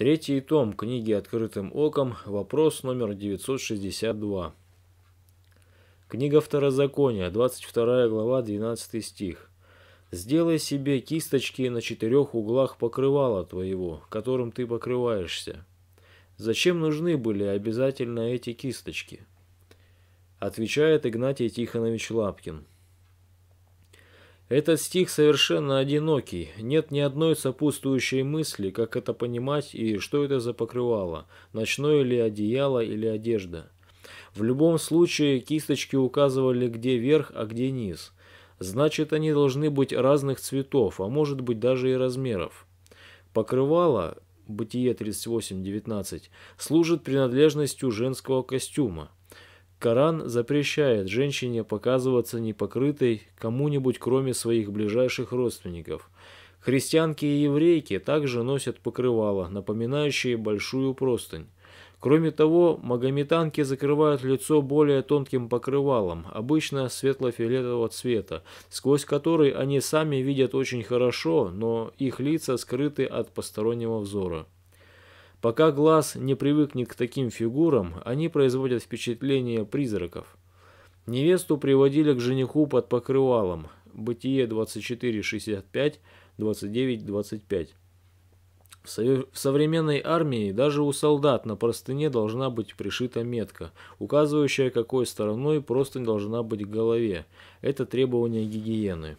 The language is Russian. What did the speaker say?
Третий том книги «Открытым оком», вопрос номер 962. Книга Второзакония, 22 глава, 12 стих. «Сделай себе кисточки на четырех углах покрывала твоего, которым ты покрываешься». Зачем нужны были обязательно эти кисточки? Отвечает Игнатий Тихонович Лапкин. Этот стих совершенно одинокий, нет ни одной сопутствующей мысли, как это понимать и что это за покрывало, ночное ли одеяло или одежда. В любом случае кисточки указывали где верх, а где низ. Значит, они должны быть разных цветов, а может быть даже и размеров. Покрывало, Бытие 38.19, служит принадлежностью женского костюма. Коран запрещает женщине показываться непокрытой кому-нибудь кроме своих ближайших родственников. Христианки и еврейки также носят покрывала, напоминающие большую простынь. Кроме того, магометанки закрывают лицо более тонким покрывалом, обычно светло-фиолетового цвета, сквозь который они сами видят очень хорошо, но их лица скрыты от постороннего взора. Пока глаз не привыкнет к таким фигурам, они производят впечатление призраков. Невесту приводили к жениху под покрывалом. Бытие 24.65, 29.25. В современной армии даже у солдат на простыне должна быть пришита метка, указывающая, какой стороной просто должна быть к голове. Это требование гигиены.